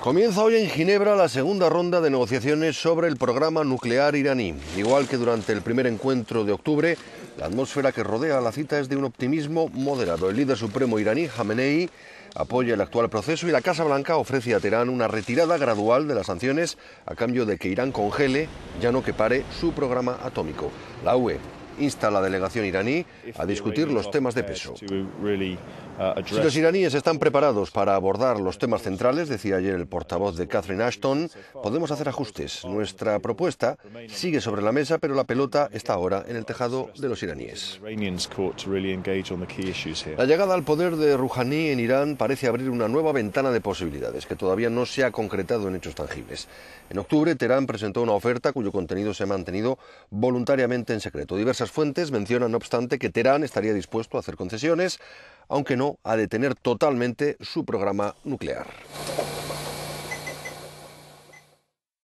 Comienza hoy en Ginebra la segunda ronda de negociaciones sobre el programa nuclear iraní. Igual que durante el primer encuentro de octubre, la atmósfera que rodea la cita es de un optimismo moderado. El líder supremo iraní, Jamenei, apoya el actual proceso y la Casa Blanca ofrece a Teherán una retirada gradual de las sanciones a cambio de que Irán congele, ya no que pare, su programa atómico. La UE insta a la delegación iraní a discutir los temas de peso. Uh, si los iraníes están preparados para abordar los temas centrales, decía ayer el portavoz de Catherine Ashton, podemos hacer ajustes. Nuestra propuesta sigue sobre la mesa, pero la pelota está ahora en el tejado de los iraníes. La llegada al poder de Rouhani en Irán parece abrir una nueva ventana de posibilidades que todavía no se ha concretado en hechos tangibles. En octubre, Teherán presentó una oferta cuyo contenido se ha mantenido voluntariamente en secreto fuentes mencionan, no obstante, que Teherán estaría dispuesto a hacer concesiones, aunque no a detener totalmente su programa nuclear.